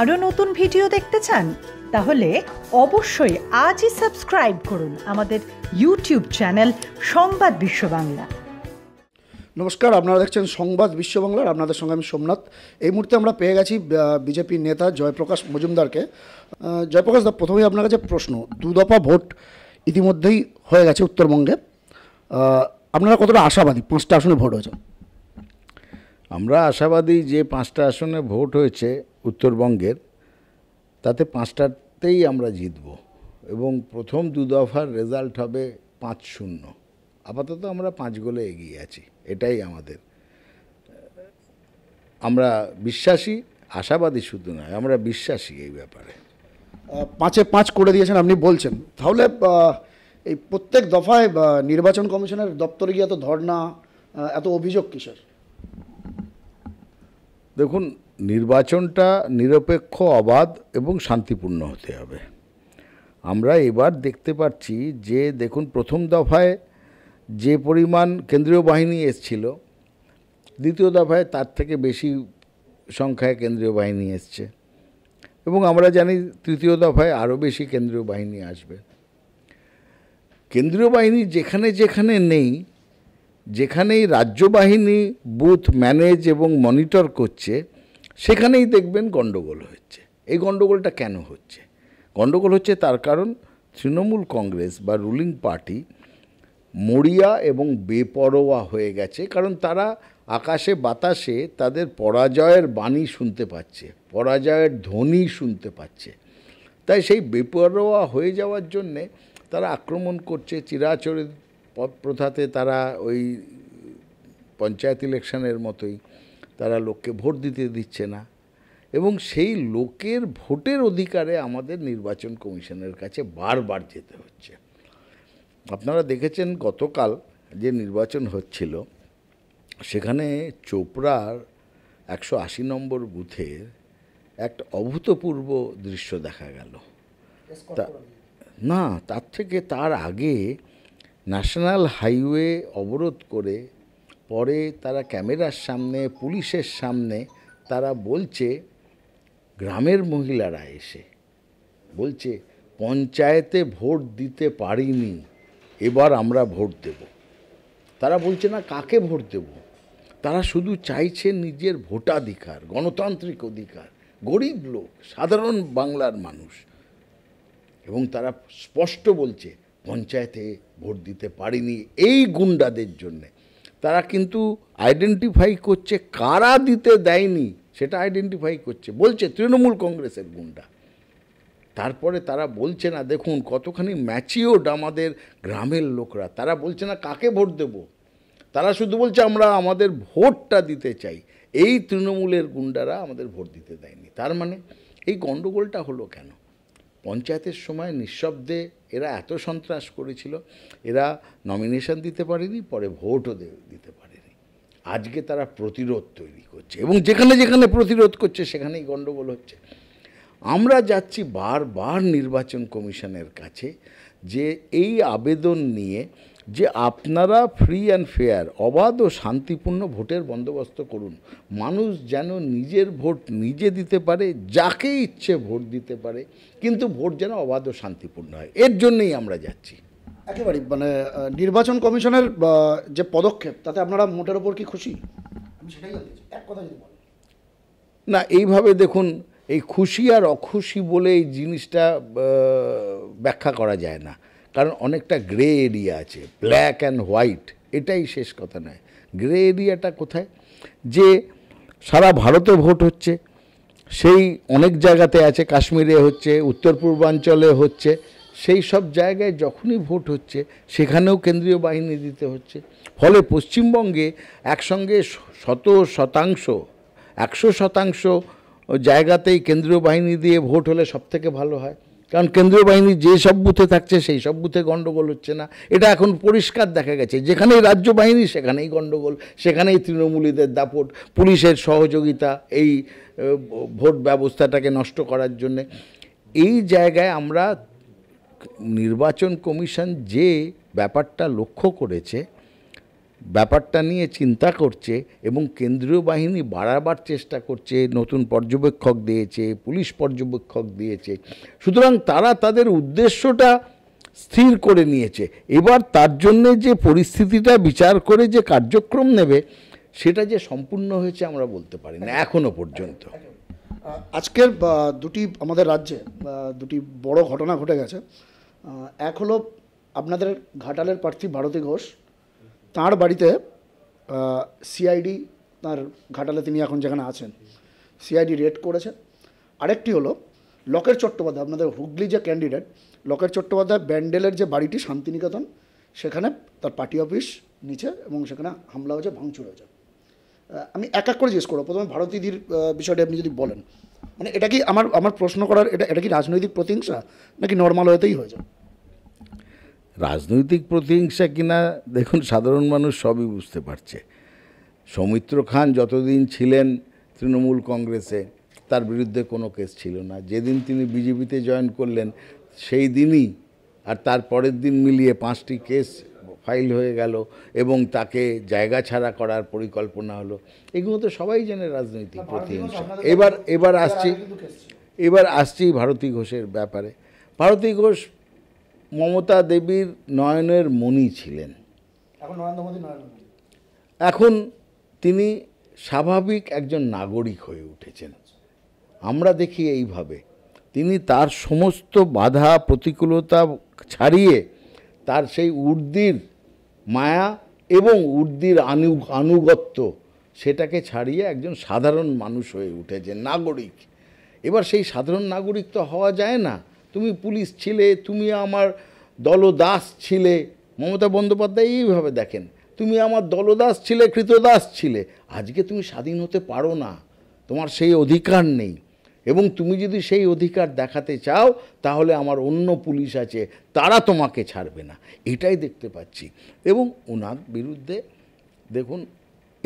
আরও নতুন ভিডিও দেখতে চান তাহলে অবশ্যই আজই সাবস্ক্রাইব করুন আমাদের ইউটিউব চ্যানেল সংবাদ বিশ্ব বাংলা নমস্কার আপনারা দেখছেন সংবাদ বিশ্ব বাংলার আপনাদের সঙ্গে আমি সোমনাথ এই মুহূর্তে আমরা পেয়ে গেছি বিজেপি নেতা জয়প্রকাশ মজুমদারকে জয়প্রকাশ দা প্রথমেই আপনার কাছে প্রশ্ন দুদফা ভোট ইতিমধ্যেই হয়ে গেছে উত্তরবঙ্গে আপনারা কতটা আশাবাদী পাঁচটা আসনে ভোট হয়েছে আমরা আশাবাদী যে পাঁচটা আসনে ভোট হয়েছে উত্তরবঙ্গের তাতে পাঁচটাতেই আমরা জিতব এবং প্রথম দু দফার রেজাল্ট হবে পাঁচ শূন্য আপাতত আমরা পাঁচ গোলে এগিয়ে আছি এটাই আমাদের আমরা বিশ্বাসী আশাবাদী শুধু নয় আমরা বিশ্বাসী এই ব্যাপারে পাঁচে পাঁচ করে দিয়েছেন আপনি বলছেন তাহলে এই প্রত্যেক দফায় নির্বাচন কমিশনের দপ্তরে গিয়ে এত ধর্না এত অভিযোগ কিসের দেখুন নির্বাচনটা নিরপেক্ষ অবাধ এবং শান্তিপূর্ণ হতে হবে আমরা এবার দেখতে পাচ্ছি যে দেখুন প্রথম দফায় যে পরিমাণ কেন্দ্রীয় বাহিনী এসছিল দ্বিতীয় দফায় তার থেকে বেশি সংখ্যায় কেন্দ্রীয় বাহিনী এসছে এবং আমরা জানি তৃতীয় দফায় আরও বেশি কেন্দ্রীয় বাহিনী আসবে কেন্দ্রীয় বাহিনী যেখানে যেখানে নেই যেখানেই রাজ্য বাহিনী বুথ ম্যানেজ এবং মনিটর করছে সেখানেই দেখবেন গণ্ডগোল হচ্ছে এই গণ্ডগোলটা কেন হচ্ছে গণ্ডগোল হচ্ছে তার কারণ তৃণমূল কংগ্রেস বা রুলিং পার্টি মরিয়া এবং বেপরোয়া হয়ে গেছে কারণ তারা আকাশে বাতাসে তাদের পরাজয়ের বাণী শুনতে পাচ্ছে পরাজয়ের ধ্বনি শুনতে পাচ্ছে তাই সেই বেপরোয়া হয়ে যাওয়ার জন্যে তারা আক্রমণ করছে চিরাচরিত পথপ্রথাতে প্রথাতে তারা ওই পঞ্চায়েত ইলেকশনের মতোই তারা লোককে ভোট দিতে দিচ্ছে না এবং সেই লোকের ভোটের অধিকারে আমাদের নির্বাচন কমিশনের কাছে বারবার যেতে হচ্ছে আপনারা দেখেছেন গতকাল যে নির্বাচন হচ্ছিল সেখানে চোপড়ার একশো আশি নম্বর বুথের একটা অভূতপূর্ব দৃশ্য দেখা গেল তা না তার থেকে তার আগে ন্যাশনাল হাইওয়ে অবরোধ করে পরে তারা ক্যামেরার সামনে পুলিশের সামনে তারা বলছে গ্রামের মহিলারা এসে বলছে পঞ্চায়েতে ভোট দিতে পারিনি এবার আমরা ভোট দেব তারা বলছে না কাকে ভোট দেব তারা শুধু চাইছে নিজের ভোটাধিকার গণতান্ত্রিক অধিকার গরিব লোক সাধারণ বাংলার মানুষ এবং তারা স্পষ্ট বলছে পঞ্চায়েতে ভোট দিতে পারিনি এই গুন্ডাদের জন্যে তারা কিন্তু আইডেন্টিফাই করছে কারা দিতে দেয়নি সেটা আইডেন্টিফাই করছে বলছে তৃণমূল কংগ্রেসের গুন্ডা তারপরে তারা বলছে না দেখুন কতখানি ম্যাচিওড আমাদের গ্রামের লোকরা তারা বলছে না কাকে ভোট দেব তারা শুধু বলছে আমরা আমাদের ভোটটা দিতে চাই এই তৃণমূলের গুন্ডারা আমাদের ভোট দিতে দেয়নি তার মানে এই গণ্ডগোলটা হলো কেন পঞ্চায়েতের সময় নিঃশব্দে এরা এত সন্ত্রাস করেছিল এরা নমিনেশন দিতে পারেনি পরে ভোটও দিতে পারেনি আজকে তারা প্রতিরোধ তৈরি করছে এবং যেখানে যেখানে প্রতিরোধ করছে সেখানেই গণ্ডগোল হচ্ছে আমরা যাচ্ছি বারবার নির্বাচন কমিশনের কাছে যে এই আবেদন নিয়ে যে আপনারা ফ্রি অ্যান্ড ফেয়ার অবাধ ও শান্তিপূর্ণ ভোটের বন্দোবস্ত করুন মানুষ যেন নিজের ভোট নিজে দিতে পারে যাকে ইচ্ছে ভোট দিতে পারে কিন্তু ভোট যেন অবাধ ও শান্তিপূর্ণ হয় এর জন্যই আমরা যাচ্ছি একেবারে মানে নির্বাচন কমিশনের যে পদক্ষেপ তাতে আপনারা মোটের ওপর কি খুশি না এইভাবে দেখুন এই খুশি আর অখুশি বলে এই জিনিসটা ব্যাখ্যা করা যায় না কারণ অনেকটা গ্রে এরিয়া আছে ব্ল্যাক অ্যান্ড হোয়াইট এটাই শেষ কথা নয় গ্রে এরিয়াটা কোথায় যে সারা ভারতে ভোট হচ্ছে সেই অনেক জায়গাতে আছে কাশ্মীরে হচ্ছে উত্তর পূর্বাঞ্চলে হচ্ছে সেই সব জায়গায় যখনই ভোট হচ্ছে সেখানেও কেন্দ্রীয় বাহিনী দিতে হচ্ছে ফলে পশ্চিমবঙ্গে একসঙ্গে শত শতাংশ একশো শতাংশ জায়গাতেই কেন্দ্রীয় বাহিনী দিয়ে ভোট হলে সবথেকে ভালো হয় কারণ কেন্দ্রীয় বাহিনী যে সব বুথে থাকছে সেই সব বুথে গণ্ডগোল হচ্ছে না এটা এখন পরিষ্কার দেখা গেছে যেখানেই রাজ্য বাহিনী সেখানেই গণ্ডগোল সেখানেই তৃণমূলীদের দাপট পুলিশের সহযোগিতা এই ভোট ব্যবস্থাটাকে নষ্ট করার জন্যে এই জায়গায় আমরা নির্বাচন কমিশন যে ব্যাপারটা লক্ষ্য করেছে ব্যাপারটা নিয়ে চিন্তা করছে এবং কেন্দ্রীয় বাহিনী বাড়াবার চেষ্টা করছে নতুন পর্যবেক্ষক দিয়েছে পুলিশ পর্যবেক্ষক দিয়েছে সুতরাং তারা তাদের উদ্দেশ্যটা স্থির করে নিয়েছে এবার তার জন্যে যে পরিস্থিতিটা বিচার করে যে কার্যক্রম নেবে সেটা যে সম্পূর্ণ হয়েছে আমরা বলতে পারি না এখনও পর্যন্ত আজকের দুটি আমাদের রাজ্যে দুটি বড় ঘটনা ঘটে গেছে এক হলো আপনাদের ঘাটালের প্রার্থী ভারতী ঘোষ তার বাড়িতে সিআইডি তার ঘাটালে তিনি এখন যেখানে আছেন সিআইডি রেড করেছে আরেকটি হলো লকের চট্টোপাধ্যায় আপনাদের হুগলি যে ক্যান্ডিডেট লকের চট্টোপাধ্যায় ব্যান্ডেলের যে বাড়িটি শান্তিনিকেতন সেখানে তার পার্টি অফিস নিচে এবং সেখানে হামলা হয়েছে ভাঙচুর হয়েছে আমি এক এক করে জিজ্ঞেস করবো প্রথমে ভারতীদির বিষয়টি আপনি যদি বলেন মানে এটা কি আমার আমার প্রশ্ন করার এটা এটা কি রাজনৈতিক প্রতিহিংসা নাকি নর্মাল হতেই হয়ে যায় রাজনৈতিক প্রতিহিংসা কিনা দেখুন সাধারণ মানুষ সবই বুঝতে পারছে সৌমিত্র খান যতদিন ছিলেন তৃণমূল কংগ্রেসে তার বিরুদ্ধে কোনো কেস ছিল না যেদিন তিনি বিজেপিতে জয়েন করলেন সেই দিনই আর তার পরের দিন মিলিয়ে পাঁচটি কেস ফাইল হয়ে গেল এবং তাকে জায়গা ছাড়া করার পরিকল্পনা হলো এগুলো তো সবাই জানে রাজনৈতিক প্রতিহিংসা এবার এবার আসছি এবার আসছি ভারতী ঘোষের ব্যাপারে ভারতী ঘোষ মমতা দেবীর নয়নের মণি ছিলেন এখন তিনি স্বাভাবিক একজন নাগরিক হয়ে উঠেছেন আমরা দেখি এইভাবে তিনি তার সমস্ত বাধা প্রতিকূলতা ছাড়িয়ে তার সেই উর্দির মায়া এবং উর্দির আনু আনুগত্য সেটাকে ছাড়িয়ে একজন সাধারণ মানুষ হয়ে উঠেছে নাগরিক এবার সেই সাধারণ নাগরিক তো হওয়া যায় না তুমি পুলিশ ছিলে তুমি আমার দলদাস ছিলে মমতা বন্দ্যোপাধ্যায় এইভাবে দেখেন তুমি আমার দলদাস ছিলে কৃতদাস ছিলে আজকে তুমি স্বাধীন হতে পারো না তোমার সেই অধিকার নেই এবং তুমি যদি সেই অধিকার দেখাতে চাও তাহলে আমার অন্য পুলিশ আছে তারা তোমাকে ছাড়বে না এটাই দেখতে পাচ্ছি এবং ওনার বিরুদ্ধে দেখুন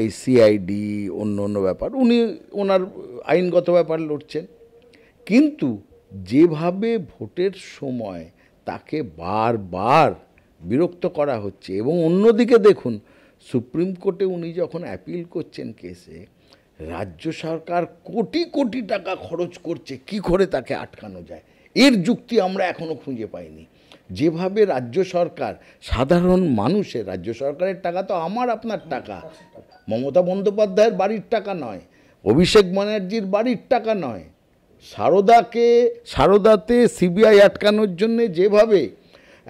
এই সিআইডি অন্য অন্য ব্যাপার উনি ওনার আইনগত ব্যাপার লড়ছেন কিন্তু যেভাবে ভোটের সময় তাকে বারবার বিরক্ত করা হচ্ছে এবং অন্যদিকে দেখুন সুপ্রিম কোর্টে উনি যখন অ্যাপিল করছেন কেসে রাজ্য সরকার কোটি কোটি টাকা খরচ করছে কি করে তাকে আটকানো যায় এর যুক্তি আমরা এখনও খুঁজে পাইনি যেভাবে রাজ্য সরকার সাধারণ মানুষের রাজ্য সরকারের টাকা তো আমার আপনার টাকা মমতা বন্দ্যোপাধ্যায়ের বাড়ির টাকা নয় অভিষেক ব্যানার্জির বাড়ির টাকা নয় সারদাকে সারদাতে সিবিআই আটকানোর জন্যে যেভাবে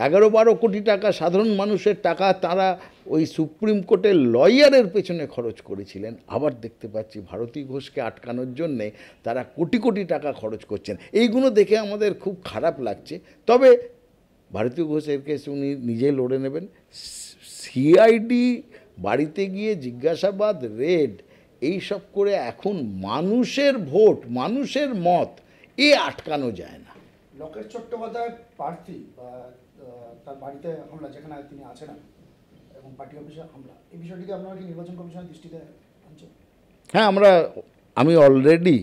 এগারো বারো কোটি টাকা সাধারণ মানুষের টাকা তারা ওই সুপ্রিম কোর্টের লয়ারের পেছনে খরচ করেছিলেন আবার দেখতে পাচ্ছি ভারতী ঘোষকে আটকানোর জন্যে তারা কোটি কোটি টাকা খরচ করছেন এইগুলো দেখে আমাদের খুব খারাপ লাগছে তবে ভারতী ঘোষের কেস উনি নিজেই লড়ে নেবেন সিআইডি বাড়িতে গিয়ে জিজ্ঞাসাবাদ রেড এই সব করে এখন মানুষের ভোট মানুষের মত এ আটকানো যায় না লোকেশ চট্টোপাধ্যায় প্রার্থী বা তার বাড়িতে হামলা যেখানে তিনি আছেন এবং পার্টি অফিসে হামলা এই বিষয়টিকে আপনারা কি নির্বাচন কমিশনের দৃষ্টিতে আনছেন হ্যাঁ আমরা আমি অলরেডি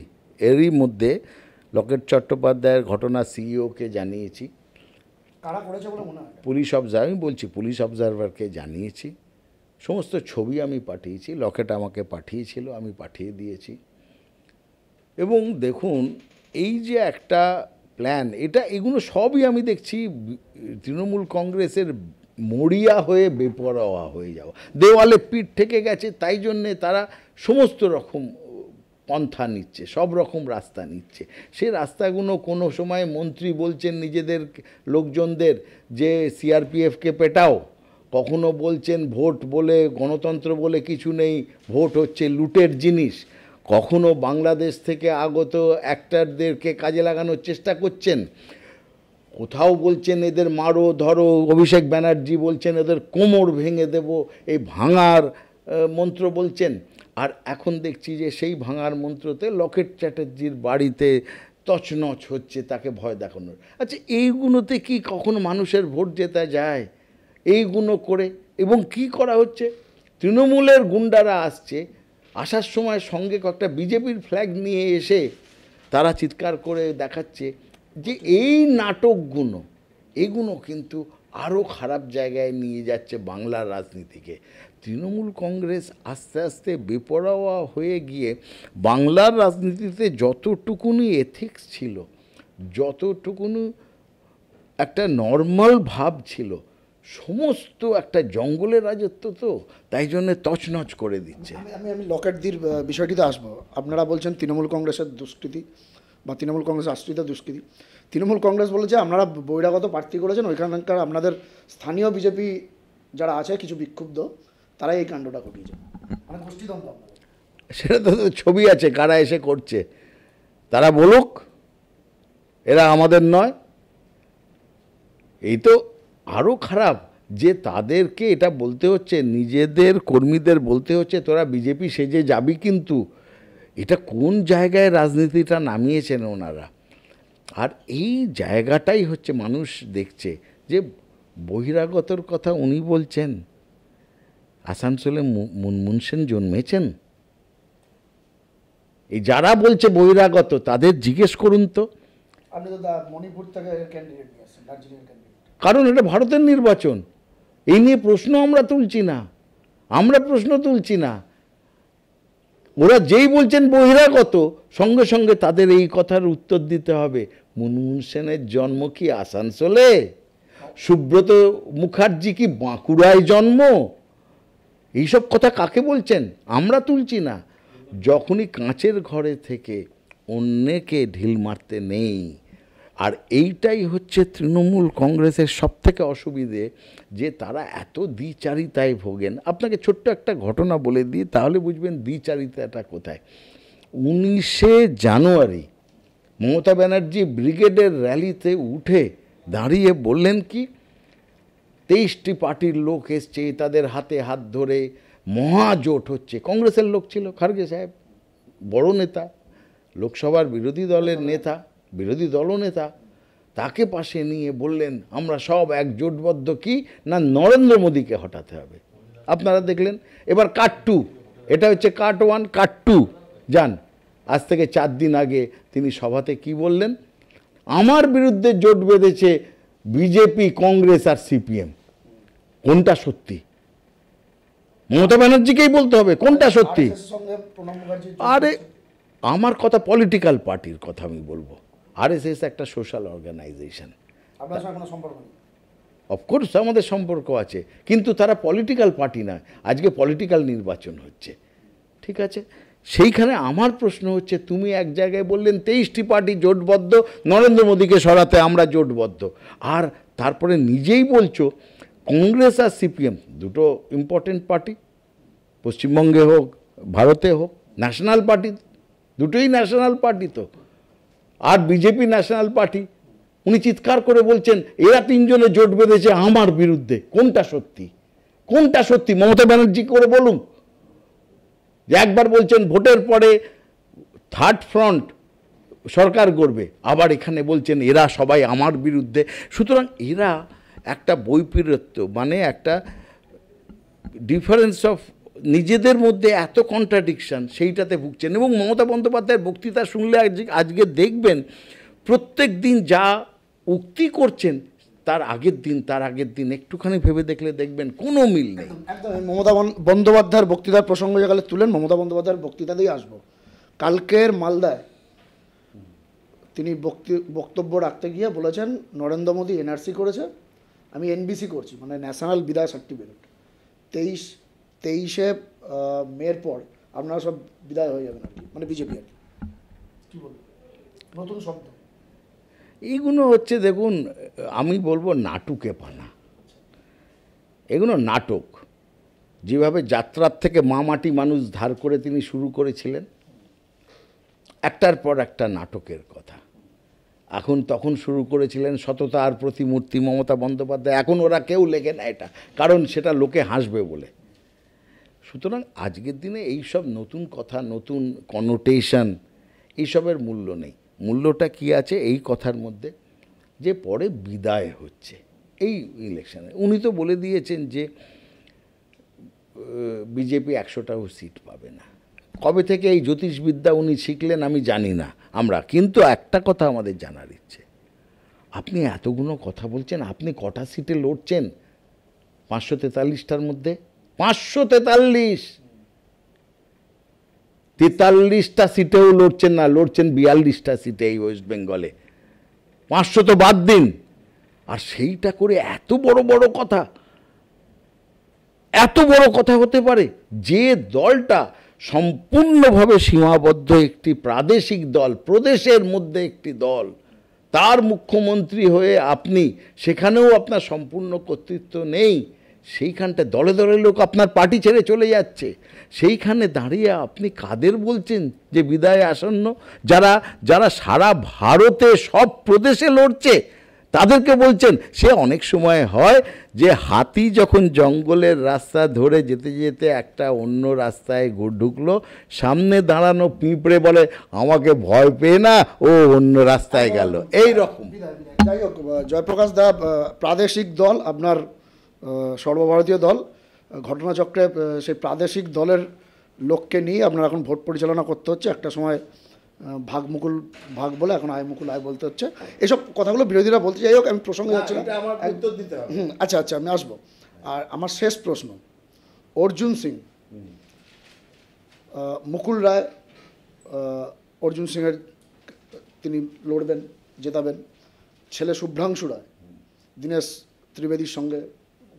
এরই মধ্যে লকেট চট্টোপাধ্যায়ের ঘটনা সিইওকে e জানিয়েছি কারা করেছে বলে মনে হয় পুলিশ অবজার্ভার আমি বলছি পুলিশ অবজারভারকে জানিয়েছি সমস্ত ছবি আমি পাঠিয়েছি লকেট আমাকে পাঠিয়েছিল আমি পাঠিয়ে দিয়েছি এবং দেখুন এই যে একটা প্ল্যান এটা এগুলো সবই আমি দেখছি তৃণমূল কংগ্রেসের মরিয়া হয়ে বেপরোয়া হয়ে যাওয়া দেওয়ালে পিঠ থেকে গেছে তাই জন্যে তারা সমস্ত রকম পন্থা নিচ্ছে সব রকম রাস্তা নিচ্ছে সে রাস্তাগুলো কোনো সময় মন্ত্রী বলছেন নিজেদের লোকজনদের যে সিআরপিএফকে পেটাও কখনো বলছেন ভোট বলে গণতন্ত্র বলে কিছু নেই ভোট হচ্ছে লুটের জিনিস কখনো বাংলাদেশ থেকে আগত অ্যাক্টারদেরকে কাজে লাগানোর চেষ্টা করছেন কোথাও বলছেন এদের মারো ধরো অভিষেক ব্যানার্জি বলছেন এদের কোমর ভেঙে দেব এই ভাঙার মন্ত্র বলছেন আর এখন দেখছি যে সেই ভাঙার মন্ত্রতে লকেট চ্যাটার্জির বাড়িতে তছনছ হচ্ছে তাকে ভয় দেখানোর আচ্ছা এইগুলোতে কি কখনো মানুষের ভোট জেতা যায় এইগুলো করে এবং কি করা হচ্ছে তৃণমূলের গুন্ডারা আসছে আসার সময় সঙ্গে কয়েকটা বিজেপির ফ্ল্যাগ নিয়ে এসে তারা চিৎকার করে দেখাচ্ছে যে এই নাটকগুলো এগুলো কিন্তু আরও খারাপ জায়গায় নিয়ে যাচ্ছে বাংলার রাজনীতিকে তৃণমূল কংগ্রেস আস্তে আস্তে বেপরোয়া হয়ে গিয়ে বাংলার রাজনীতিতে যতটুকুনি এথিক্স ছিল যতটুকুনি একটা নর্মাল ভাব ছিল সমস্ত একটা জঙ্গলের রাজত্ব তো তাই জন্য তছনছ করে দিচ্ছে আমি আমি লকেটদির বিষয়টিতে আসবো আপনারা বলছেন তৃণমূল কংগ্রেসের দুষ্কৃতি বা তৃণমূল কংগ্রেস আশ্রিত দুষ্কৃতি তৃণমূল কংগ্রেস বলেছে আপনারা বহিরাগত প্রার্থী করেছেন ওইখানকার আপনাদের স্থানীয় বিজেপি যারা আছে কিছু বিক্ষুব্ধ তারাই এই কাণ্ডটা ঘটিয়েছে মানে সেটা তো ছবি আছে কারা এসে করছে তারা বলুক এরা আমাদের নয় এই তো আরও খারাপ যে তাদেরকে এটা বলতে হচ্ছে নিজেদের কর্মীদের বলতে হচ্ছে তোরা বিজেপি সেজে যাবি কিন্তু এটা কোন জায়গায় রাজনীতিটা নামিয়েছেন ওনারা আর এই জায়গাটাই হচ্ছে মানুষ দেখছে যে বহিরাগতর কথা উনি বলছেন আসানসোলে মুনমুন সেন জন্মেছেন এই যারা বলছে বহিরাগত তাদের জিজ্ঞেস করুন তো আপনি দাদা মণিপুর থেকে ক্যান্ডিডেট দার্জিলিং কারণ এটা ভারতের নির্বাচন এই নিয়ে প্রশ্ন আমরা তুলছি না আমরা প্রশ্ন তুলছি না ওরা যেই বলছেন বহিরাগত সঙ্গে সঙ্গে তাদের এই কথার উত্তর দিতে হবে মুনমুন সেনের জন্ম কি আসানসোলে সুব্রত মুখার্জি কি বাঁকুড়ায় জন্ম এইসব কথা কাকে বলছেন আমরা তুলছি না যখনই কাঁচের ঘরে থেকে অন্যকে ঢিল মারতে নেই আর এইটাই হচ্ছে তৃণমূল কংগ্রেসের সবথেকে অসুবিধে যে তারা এত দ্বিচারিতায় ভোগেন আপনাকে ছোট্ট একটা ঘটনা বলে দিই তাহলে বুঝবেন দ্বিচারিতাটা কোথায় উনিশে জানুয়ারি মমতা ব্যানার্জি ব্রিগেডের র্যালিতে উঠে দাঁড়িয়ে বললেন কি তেইশটি পার্টির লোক এসছে তাদের হাতে হাত ধরে মহাজোট হচ্ছে কংগ্রেসের লোক ছিল খার্গে সাহেব বড় নেতা লোকসভার বিরোধী দলের নেতা বিরোধী দলনেতা তাকে পাশে নিয়ে বললেন আমরা সব এক জোটবদ্ধ কি না নরেন্দ্র মোদীকে হটাতে হবে আপনারা দেখলেন এবার কাট টু এটা হচ্ছে কাট ওয়ান কাট টু যান আজ থেকে চার দিন আগে তিনি সভাতে কি বললেন আমার বিরুদ্ধে জোট বেঁধেছে বিজেপি কংগ্রেস আর সিপিএম কোনটা সত্যি মমতা ব্যানার্জিকেই বলতে হবে কোনটা সত্যি আরে আমার কথা পলিটিক্যাল পার্টির কথা আমি বলবো আরএসএস একটা সোশ্যাল অর্গানাইজেশন অফকোর্স আমাদের সম্পর্ক আছে কিন্তু তারা পলিটিক্যাল পার্টি না আজকে পলিটিক্যাল নির্বাচন হচ্ছে ঠিক আছে সেইখানে আমার প্রশ্ন হচ্ছে তুমি এক জায়গায় বললেন তেইশটি পার্টি জোটবদ্ধ নরেন্দ্র মোদীকে সরাতে আমরা জোটবদ্ধ আর তারপরে নিজেই বলছো কংগ্রেস আর সিপিএম দুটো ইম্পর্টেন্ট পার্টি পশ্চিমবঙ্গে হোক ভারতে হোক ন্যাশনাল পার্টি দুটোই ন্যাশনাল পার্টি তো আর বিজেপি ন্যাশনাল পার্টি উনি চিৎকার করে বলছেন এরা তিনজনে জোট বেঁধেছে আমার বিরুদ্ধে কোনটা সত্যি কোনটা সত্যি মমতা ব্যানার্জি করে বলুন যে একবার বলছেন ভোটের পরে থার্ড ফ্রন্ট সরকার করবে আবার এখানে বলছেন এরা সবাই আমার বিরুদ্ধে সুতরাং এরা একটা বৈপরীত্য মানে একটা ডিফারেন্স অফ নিজেদের মধ্যে এত কন্ট্রাডিকশান সেইটাতে ভুগছেন এবং মমতা বন্দ্যোপাধ্যায়ের বক্তৃতা শুনলে আজকে দেখবেন প্রত্যেক দিন যা উক্তি করছেন তার আগের দিন তার আগের দিন একটুখানি ভেবে দেখলে দেখবেন কোনো মিল নেই মমতা বন্দ্যোপাধ্যায়ের বক্তৃতার প্রসঙ্গ যেখানে তুলেন মমতা বন্দ্যোপাধ্যায়ের বক্তৃতা দিয়ে আসবো কালকের মালদায় তিনি বক্তব্য রাখতে গিয়ে বলেছেন নরেন্দ্র মোদী এনআরসি করেছে আমি এনবিসি করছি মানে ন্যাশনাল বিদায় সার্টিফিকেট তেইশ তেইশে মেয়ের পর আপনারা সব বিদায় হয়ে যাবেন আর কি মানে বিজেপি আর কি নতুন শব্দ এইগুলো হচ্ছে দেখুন আমি বলবো নাটুকে পানা এগুলো নাটক যেভাবে যাত্রার থেকে মা মাটি মানুষ ধার করে তিনি শুরু করেছিলেন একটার পর একটা নাটকের কথা এখন তখন শুরু করেছিলেন সততা আর প্রতিমূর্তি মমতা বন্দ্যোপাধ্যায় এখন ওরা কেউ লেখে না এটা কারণ সেটা লোকে হাসবে বলে সুতরাং আজকের দিনে এই সব নতুন কথা নতুন কনোটেশন এইসবের মূল্য নেই মূল্যটা কি আছে এই কথার মধ্যে যে পরে বিদায় হচ্ছে এই ইলেকশানে উনি তো বলে দিয়েছেন যে বিজেপি একশোটাও সিট পাবে না কবে থেকে এই জ্যোতিষবিদ্যা উনি শিখলেন আমি জানি না আমরা কিন্তু একটা কথা আমাদের জানার ইচ্ছে আপনি এতগুলো কথা বলছেন আপনি কটা সিটে লড়ছেন পাঁচশো তেতাল্লিশটার মধ্যে পাঁচশো তেতাল্লিশ তেতাল্লিশটা সিটেও লড়ছেন না লড়ছেন বিয়াল্লিশটা সিটে এই ওয়েস্ট বেঙ্গলে পাঁচশো তো বাদ দিন আর সেইটা করে এত বড় বড় কথা এত বড় কথা হতে পারে যে দলটা সম্পূর্ণভাবে সীমাবদ্ধ একটি প্রাদেশিক দল প্রদেশের মধ্যে একটি দল তার মুখ্যমন্ত্রী হয়ে আপনি সেখানেও আপনার সম্পূর্ণ কর্তৃত্ব নেই সেইখানটা দলে দলে লোক আপনার পার্টি ছেড়ে চলে যাচ্ছে সেইখানে দাঁড়িয়ে আপনি কাদের বলছেন যে বিদায় আসন্ন যারা যারা সারা ভারতে সব প্রদেশে লড়ছে তাদেরকে বলছেন সে অনেক সময় হয় যে হাতি যখন জঙ্গলের রাস্তা ধরে যেতে যেতে একটা অন্য রাস্তায় ঢুকলো সামনে দাঁড়ানো পিঁপড়ে বলে আমাকে ভয় পেয়ে না ও অন্য রাস্তায় গেল এই রকম যাই হোক জয়প্রকাশ দা প্রাদেশিক দল আপনার সর্বভারতীয় দল ঘটনাচক্রে সেই প্রাদেশিক দলের লোককে নিয়ে আপনার এখন ভোট পরিচালনা করতে হচ্ছে একটা সময় ভাগমুকুল ভাগ বলে এখন আয় মুকুল আয় বলতে হচ্ছে এসব কথাগুলো বিরোধীরা বলতে যাই হোক আমি প্রসঙ্গে যাচ্ছি না হুম আচ্ছা আচ্ছা আমি আসবো আর আমার শেষ প্রশ্ন অর্জুন সিং মুকুল রায় অর্জুন সিংয়ের তিনি লড়বেন জেতাবেন ছেলে শুভ্রাংশু রায় দীনেশ ত্রিবেদীর সঙ্গে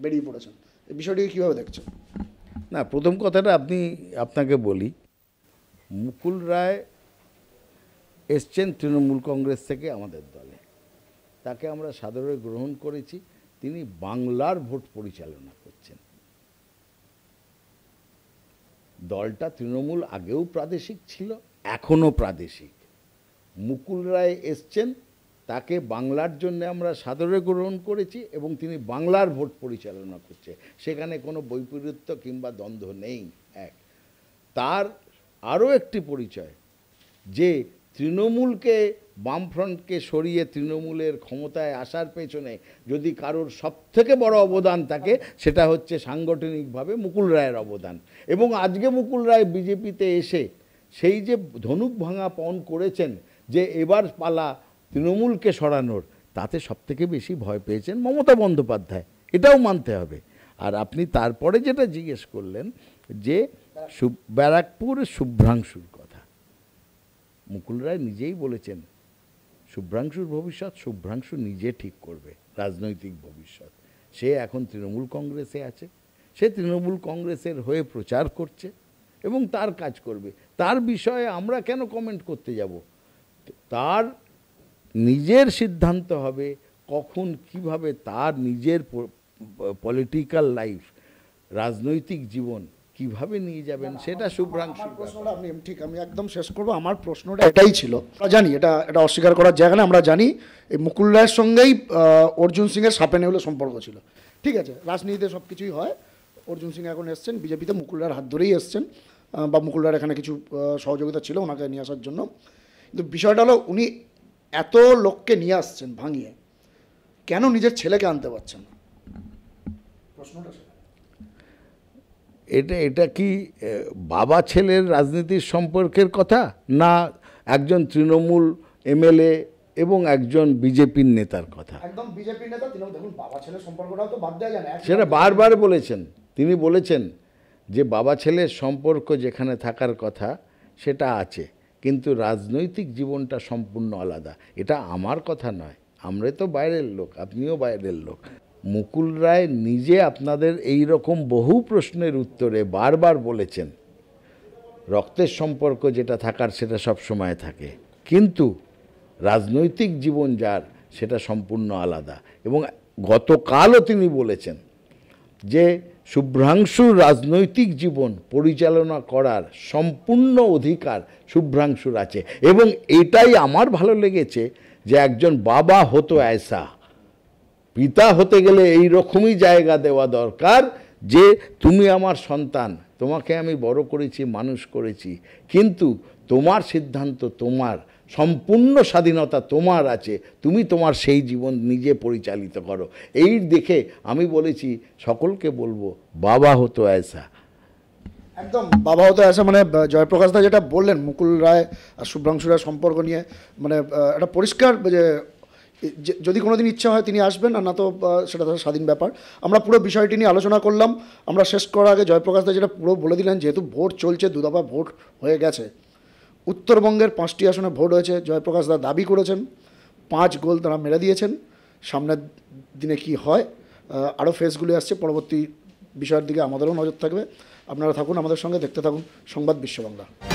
বেরিয়ে পড়েছেন এই বিষয়টিকে কীভাবে দেখছেন না প্রথম কথাটা আপনি আপনাকে বলি মুকুল রায় এসছেন তৃণমূল কংগ্রেস থেকে আমাদের দলে তাকে আমরা সাদরে গ্রহণ করেছি তিনি বাংলার ভোট পরিচালনা করছেন দলটা তৃণমূল আগেও প্রাদেশিক ছিল এখনও প্রাদেশিক মুকুল রায় এসছেন তাকে বাংলার জন্য আমরা সাদরে গ্রহণ করেছি এবং তিনি বাংলার ভোট পরিচালনা করছে সেখানে কোনো বৈপরীত্য কিংবা দ্বন্দ্ব নেই এক তার আরও একটি পরিচয় যে তৃণমূলকে বামফ্রন্টকে সরিয়ে তৃণমূলের ক্ষমতায় আসার পেছনে যদি কারোর সবথেকে বড় অবদান থাকে সেটা হচ্ছে সাংগঠনিকভাবে মুকুল রায়ের অবদান এবং আজকে মুকুল রায় বিজেপিতে এসে সেই যে ধনুক ভাঙা পণ করেছেন যে এবার পালা তৃণমূলকে সরানোর তাতে সবথেকে বেশি ভয় পেয়েছেন মমতা বন্দ্যোপাধ্যায় এটাও মানতে হবে আর আপনি তারপরে যেটা জিজ্ঞেস করলেন যে ব্যারাকপুর শুভ্রাংশুর কথা মুকুল রায় নিজেই বলেছেন শুভ্রাংশুর ভবিষ্যৎ শুভ্রাংশু নিজে ঠিক করবে রাজনৈতিক ভবিষ্যৎ সে এখন তৃণমূল কংগ্রেসে আছে সে তৃণমূল কংগ্রেসের হয়ে প্রচার করছে এবং তার কাজ করবে তার বিষয়ে আমরা কেন কমেন্ট করতে যাব তার নিজের সিদ্ধান্ত হবে কখন কিভাবে তার নিজের পলিটিক্যাল লাইফ রাজনৈতিক জীবন কিভাবে নিয়ে যাবেন সেটা শুভ্রাংশু প্রশ্নটা ঠিক আমি একদম শেষ করব আমার প্রশ্নটা এটাই ছিল আমরা জানি এটা এটা অস্বীকার করার জায়গা না আমরা জানি এই মুকুল রায়ের সঙ্গেই অর্জুন সিংয়ের সাপে নেউলে সম্পর্ক ছিল ঠিক আছে রাজনীতিতে সব কিছুই হয় অর্জুন সিং এখন এসছেন বিজেপিতে মুকুল রায়ের হাত ধরেই এসছেন বা মুকুল রায়ের এখানে কিছু সহযোগিতা ছিল ওনাকে নিয়ে আসার জন্য কিন্তু বিষয়টা হলো উনি এত লোককে নিয়ে আসছেন ভাঙিয়ে কেন নিজের ছেলেকে আনতে পারছেন না এটা এটা কি বাবা ছেলের রাজনীতির সম্পর্কের কথা না একজন তৃণমূল এমএলএ এবং একজন বিজেপির নেতার কথা একদম বিজেপির নেতা দেখুন বাবা ছেলের সম্পর্কটাও তো বাদ দেওয়া যায় সেটা বারবার বলেছেন তিনি বলেছেন যে বাবা ছেলের সম্পর্ক যেখানে থাকার কথা সেটা আছে কিন্তু রাজনৈতিক জীবনটা সম্পূর্ণ আলাদা এটা আমার কথা নয় আমরা তো বাইরের লোক আপনিও বাইরের লোক মুকুল রায় নিজে আপনাদের এই রকম বহু প্রশ্নের উত্তরে বারবার বলেছেন রক্তের সম্পর্ক যেটা থাকার সেটা সব সময় থাকে কিন্তু রাজনৈতিক জীবন যার সেটা সম্পূর্ণ আলাদা এবং গতকালও তিনি বলেছেন যে শুভ্রাংশুর রাজনৈতিক জীবন পরিচালনা করার সম্পূর্ণ অধিকার শুভ্রাংশুর আছে এবং এটাই আমার ভালো লেগেছে যে একজন বাবা হতো অ্যাসা পিতা হতে গেলে এই রকমই জায়গা দেওয়া দরকার যে তুমি আমার সন্তান তোমাকে আমি বড় করেছি মানুষ করেছি কিন্তু তোমার সিদ্ধান্ত তোমার সম্পূর্ণ স্বাধীনতা তোমার আছে তুমি তোমার সেই জীবন নিজে পরিচালিত করো এই দেখে আমি বলেছি সকলকে বলবো বাবা হতো অ্যাসা একদম বাবা হতো আসে মানে জয়প্রকাশ দা যেটা বললেন মুকুল রায় আর শুভ্রাংশু রায় সম্পর্ক নিয়ে মানে একটা পরিষ্কার যে যদি কোনো দিন ইচ্ছা হয় তিনি আসবেন আর না তো সেটা তার স্বাধীন ব্যাপার আমরা পুরো বিষয়টি নিয়ে আলোচনা করলাম আমরা শেষ করার আগে জয়প্রকাশ দা যেটা পুরো বলে দিলেন যেহেতু ভোট চলছে দফা ভোট হয়ে গেছে উত্তরবঙ্গের পাঁচটি আসনে ভোট হয়েছে জয়প্রকাশ দা দাবি করেছেন পাঁচ গোল তারা মেরে দিয়েছেন সামনের দিনে কি হয় আরও ফেসগুলি আসছে পরবর্তী বিষয়ের দিকে আমাদেরও নজর থাকবে আপনারা থাকুন আমাদের সঙ্গে দেখতে থাকুন সংবাদ বিশ্ববাংলা